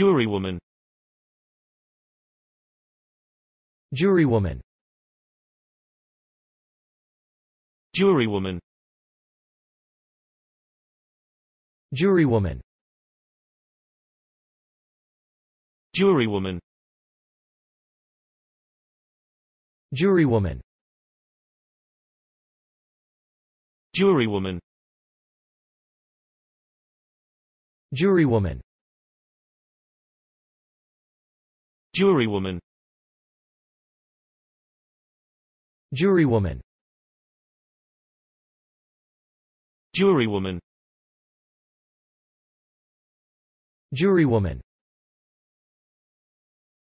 Jurywoman Jurywoman Jurywoman Jurywoman Jurywoman Jurywoman Jurywoman Jurywoman Jurywoman Jurywoman Jurywoman Jurywoman